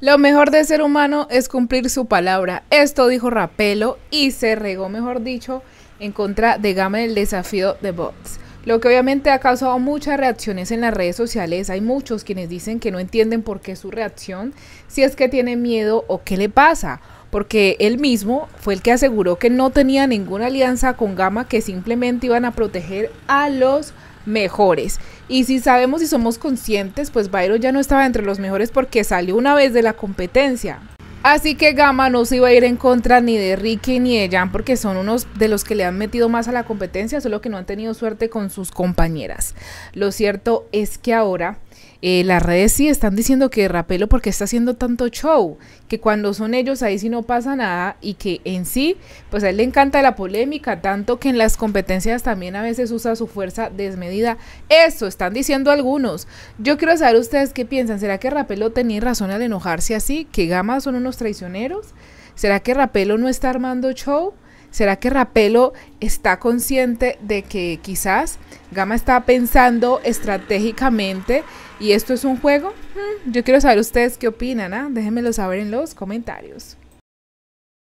Lo mejor de ser humano es cumplir su palabra. Esto dijo Rapelo y se regó, mejor dicho, en contra de Gama el desafío de bots. Lo que obviamente ha causado muchas reacciones en las redes sociales. Hay muchos quienes dicen que no entienden por qué su reacción, si es que tiene miedo o qué le pasa. Porque él mismo fue el que aseguró que no tenía ninguna alianza con Gama, que simplemente iban a proteger a los mejores. Y si sabemos y somos conscientes, pues Byron ya no estaba entre los mejores porque salió una vez de la competencia. Así que Gama no se iba a ir en contra ni de Ricky ni de Jan porque son unos de los que le han metido más a la competencia, solo que no han tenido suerte con sus compañeras. Lo cierto es que ahora eh, las redes sí están diciendo que Rapelo porque está haciendo tanto show, que cuando son ellos ahí sí no pasa nada y que en sí, pues a él le encanta la polémica, tanto que en las competencias también a veces usa su fuerza desmedida. Eso están diciendo algunos. Yo quiero saber ustedes qué piensan. ¿Será que Rapelo tenía razón al enojarse así? ¿Que Gama son unos traicioneros? ¿Será que Rapelo no está armando show? ¿Será que Rapelo está consciente de que quizás Gama está pensando estratégicamente y esto es un juego? Hmm, yo quiero saber ustedes qué opinan, ¿ah? déjenmelo saber en los comentarios.